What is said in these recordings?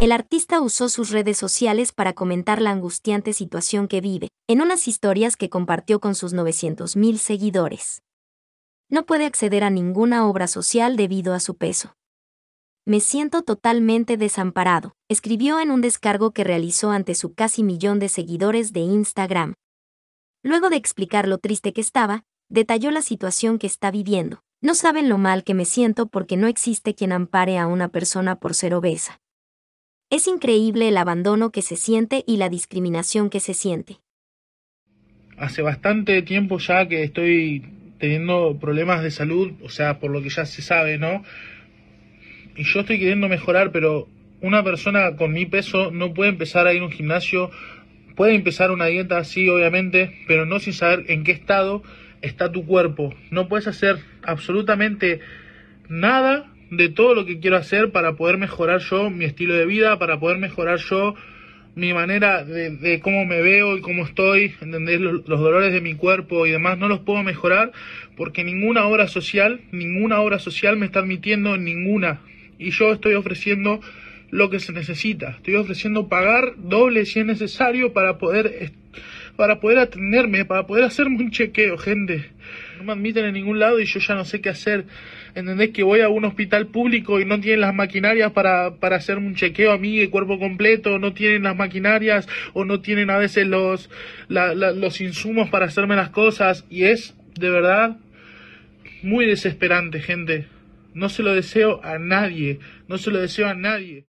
El artista usó sus redes sociales para comentar la angustiante situación que vive, en unas historias que compartió con sus 900.000 seguidores. No puede acceder a ninguna obra social debido a su peso. Me siento totalmente desamparado, escribió en un descargo que realizó ante su casi millón de seguidores de Instagram. Luego de explicar lo triste que estaba, detalló la situación que está viviendo. No saben lo mal que me siento porque no existe quien ampare a una persona por ser obesa. Es increíble el abandono que se siente y la discriminación que se siente. Hace bastante tiempo ya que estoy teniendo problemas de salud, o sea, por lo que ya se sabe, ¿no? Y yo estoy queriendo mejorar, pero una persona con mi peso no puede empezar a ir a un gimnasio, puede empezar una dieta así, obviamente, pero no sin saber en qué estado está tu cuerpo. No puedes hacer absolutamente nada de todo lo que quiero hacer para poder mejorar yo mi estilo de vida, para poder mejorar yo mi manera de, de cómo me veo y cómo estoy, entender Los, los, dolores de mi cuerpo y demás no los puedo mejorar porque ninguna obra social, ninguna obra social me está admitiendo ninguna. Y yo estoy ofreciendo lo que se necesita. Estoy ofreciendo pagar doble si es necesario para poder para poder atenderme, para poder hacerme un chequeo, gente. No me admiten en ningún lado y yo ya no sé qué hacer. ¿Entendés que voy a un hospital público y no tienen las maquinarias para, hacerme un chequeo a mí de cuerpo completo? No tienen las maquinarias o no tienen a veces los, los insumos para hacerme las cosas. Y es, de verdad, muy desesperante, gente. No se lo deseo a nadie. No se lo deseo a nadie.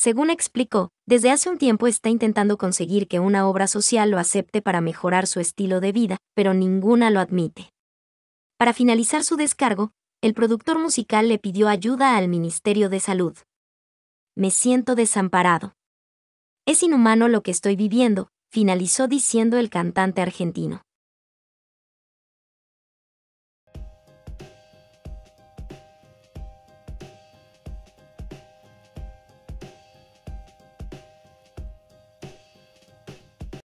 Según explicó, desde hace un tiempo está intentando conseguir que una obra social lo acepte para mejorar su estilo de vida, pero ninguna lo admite. Para finalizar su descargo, el productor musical le pidió ayuda al Ministerio de Salud. Me siento desamparado. Es inhumano lo que estoy viviendo, finalizó diciendo el cantante argentino.